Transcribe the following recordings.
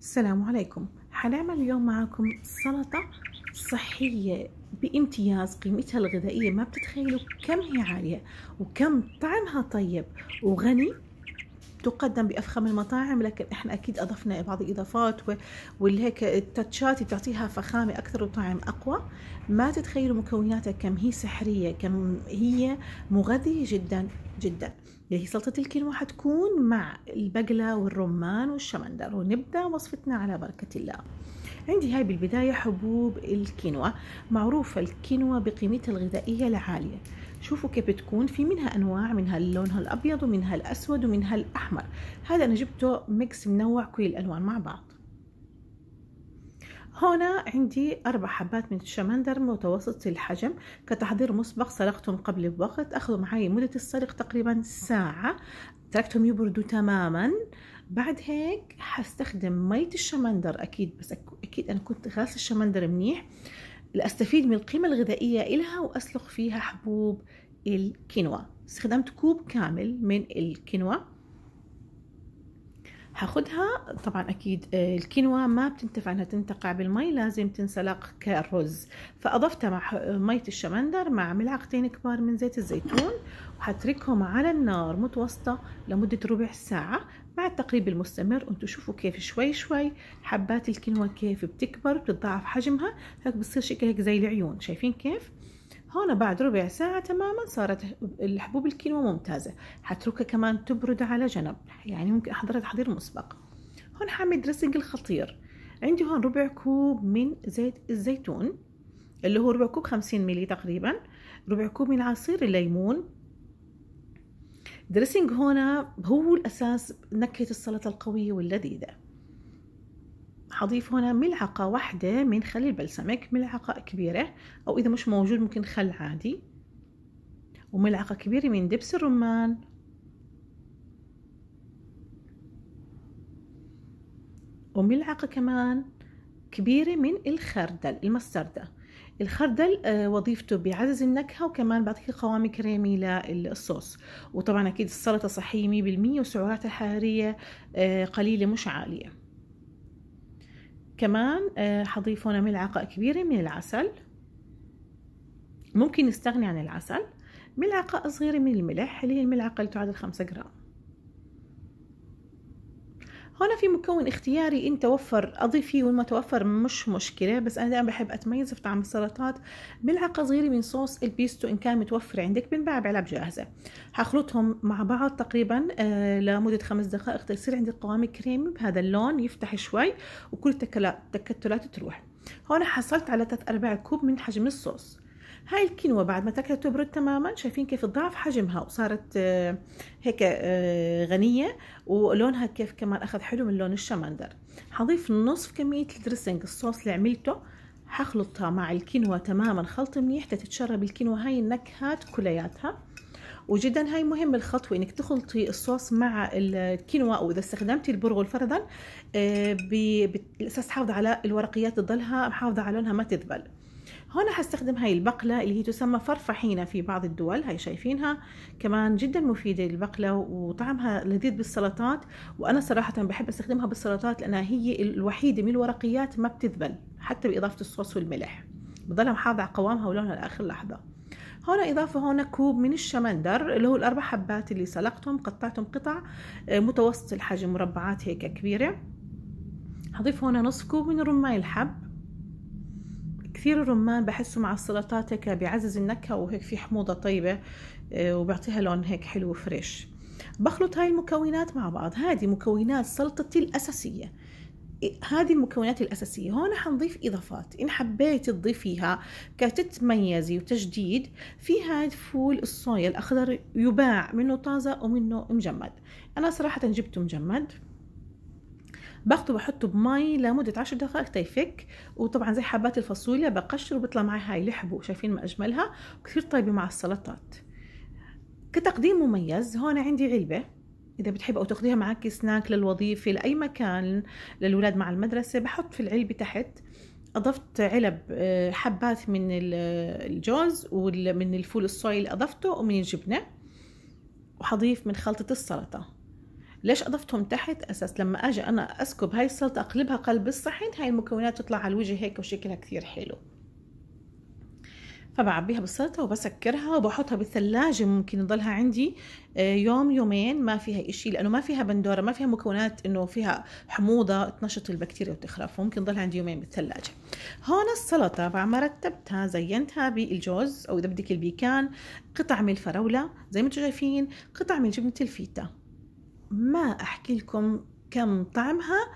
السلام عليكم حنعمل اليوم معاكم سلطة صحية بامتياز قيمتها الغذائية ما بتتخيلوا كم هي عالية وكم طعمها طيب وغني تقدم بافخم المطاعم لكن احنا اكيد اضفنا بعض الاضافات واللي هيك التاتشات بتعطيها فخامه اكثر وطعم اقوى ما تتخيلوا مكوناتها كم هي سحريه كم هي مغذيه جدا جدا اللي يعني هي سلطة الكينوا حتكون مع البقلة والرمان والشمندر ونبدأ وصفتنا على بركة الله عندي هاي بالبداية حبوب الكينوا معروفة الكينوا بقيمتها الغذائية العالية شوفوا كيف بتكون في منها انواع منها لونها الابيض ومنها الاسود ومنها الاحمر هذا انا جبته ميكس منوع كل الالوان مع بعض هنا عندي أربع حبات من الشمندر متوسط الحجم كتحضير مسبق سلقتهم قبل بوقت أخذوا معي مدة السلق تقريبا ساعة تركتهم يبردوا تماما بعد هيك حستخدم مية الشمندر أكيد بس أكيد أنا كنت غاسل الشمندر منيح لأستفيد من القيمة الغذائية إلها وأسلق فيها حبوب الكينوا استخدمت كوب كامل من الكينوا هاخدها طبعا اكيد آه، الكينوا ما بتنتفع انها تنتقع بالمي لازم تنسلق كالرز فاضفتها مع ميه الشمندر مع ملعقتين كبار من زيت الزيتون وحتركهم على النار متوسطه لمده ربع ساعه مع التقريب المستمر وانتم شوفوا كيف شوي شوي حبات الكينوا كيف بتكبر بتتضاعف حجمها هيك بصير شكلها هيك زي العيون شايفين كيف هون بعد ربع ساعة تماما صارت الحبوب الكينوا ممتازة حتركها كمان تبرد على جنب يعني ممكن أحضرها تحضير مسبق هون حاعمل دريسنج الخطير عندي هون ربع كوب من زيت الزيتون اللي هو ربع كوب خمسين ميلي تقريبا ربع كوب من عصير الليمون دريسنج هنا هو الأساس نكهة السلطة القوية واللذيذة حضيف هنا ملعقة واحدة من خل البلسمك ملعقة كبيرة أو إذا مش موجود ممكن خل عادي وملعقة كبيرة من دبس الرمان وملعقة كمان كبيرة من الخردل المستردة الخردل آه، وظيفته بيعزز النكهة وكمان بيعطيك قوام كريمي للصوص وطبعا أكيد السلطة صحية 100% وسعراتها الحرارية آه، قليلة مش عالية كمان آه، حضيف هنا ملعقة كبيرة من العسل ممكن نستغني عن العسل ملعقة صغيرة من الملح اللي هي الملعقة اللي تعادل خمسة جرام هنا في مكون اختياري ان توفر اضيفيه فيه وان ما توفر مش مشكله بس انا دائما بحب اتميز في طعم السلطات ملعقه صغيره من صوص البيستو ان كان متوفر عندك بنباع بعلب جاهزه هخلطهم مع بعض تقريبا آه لمده خمس دقائق تصير عندي قوام كريمي بهذا اللون يفتح شوي وكل التكتلات تروح هون حصلت على ثلاث ارباع كوب من حجم الصوص هاي الكينوا بعد ما تاكلها تبرد تماما شايفين كيف ضعف حجمها وصارت آه، هيك آه، غنية ولونها كيف كمان أخذ حلو من لون الشمندر حضيف نصف كمية الدريسنج الصوص اللي عملته حخلطها مع الكينوا تماما خلط منيح تتشرب الكينوا هاي النكهات كلياتها وجدا هاي مهم الخطوة انك تخلطي الصوص مع الكينوا اذا استخدمتي البرغل فرضا آه، بالاساس حافظة على الورقيات تضلها محافظة على لونها ما تذبل هنا هستخدم هاي البقلة اللي هي تسمى فرفحينة في بعض الدول هاي شايفينها كمان جدا مفيدة البقلة وطعمها لذيذ بالسلطات وأنا صراحة بحب أستخدمها بالسلطات لأنها هي الوحيدة من الورقيات ما بتذبل حتى بإضافة الصوص والملح بضلها محافظة على قوامها ولونها لآخر لحظة هنا إضافة هنا كوب من الشمندر اللي هو الأربع حبات اللي سلقتهم قطعتهم قطع آه، متوسط الحجم مربعات هيك كبيرة هضيف هنا نصف كوب من الرمان الحب كثير الرمان بحسه مع السلطات هيك بيعزز النكهة وهيك في حموضة طيبة آه، وبيعطيها لون هيك حلو وفريش بخلط هاي المكونات مع بعض هذه مكونات سلطتي الأساسية هذه المكونات الأساسية هون حنضيف إضافات إن حبيت تضيفيها كتتميزي وتجديد في هاد فول الصويا الأخضر يباع منه طازة ومنه مجمد أنا صراحة جبته مجمد باخده بحطه بمي لمده 10 دقائق تيفك وطبعا زي حبات الفاصوليا بقشر وبيطلع معي هاي الحبو شايفين ما اجملها وكثير طيبه مع السلطات كتقديم مميز هون عندي علبه اذا بتحب او تاخذيها معك سناك للوظيفه لاي مكان للولاد مع المدرسه بحط في العلبه تحت اضفت علب آه، حبات من آه، الجوز ومن الفول الصويا اللي اضفته ومن الجبنه وحضيف من خلطه السلطه ليش اضفتهم تحت اساس لما اجي انا اسكب هاي السلطه اقلبها قلب الصحن هاي المكونات تطلع على الوجه هيك وشكلها كثير حلو فبعبيها بالسلطه وبسكرها وبحطها بالثلاجه ممكن يضلها عندي آه، يوم يومين ما فيها إشي لانه ما فيها بندوره ما فيها مكونات انه فيها حموضه تنشط البكتيريا وتخرف فممكن يضلها عندي يومين بالثلاجه هون السلطه بعد ما رتبتها زينتها بالجوز او اذا بدك البيكان قطع من الفراوله زي ما انتم شايفين قطع من جبنه الفيتا ما أحكي لكم كم طعمها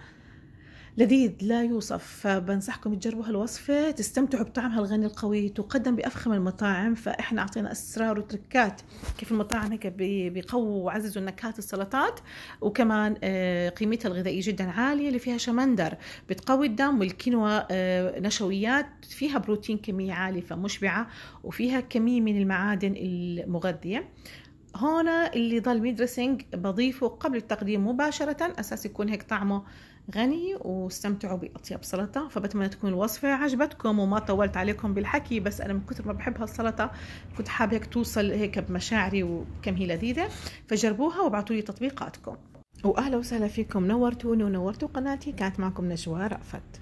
لذيذ لا يوصف فبنصحكم تجربوا هالوصفة تستمتعوا بطعمها الغني القوي تقدم بأفخم المطاعم فإحنا أعطينا أسرار وتركات كيف المطاعم هيك بيقووا وعززوا نكهات السلطات وكمان آه، قيمتها الغذائية جدا عالية اللي فيها شمندر بتقوي الدم والكينوا آه، نشويات فيها بروتين كمية عالية فمشبعة وفيها كمية من المعادن المغذية هون اللي ضل مي دريسنج بضيفه قبل التقديم مباشرة أساس يكون هيك طعمه غني واستمتعوا بأطيب سلطة فبتمنى تكون الوصفة عجبتكم وما طولت عليكم بالحكي بس أنا من كثر ما بحب هالسلطة كنت حابة هيك توصل هيك بمشاعري وكم هي لذيذة فجربوها وابعتوا لي تطبيقاتكم وأهلا وسهلا فيكم نورتوني ونورتوا قناتي كانت معكم نجوى رأفت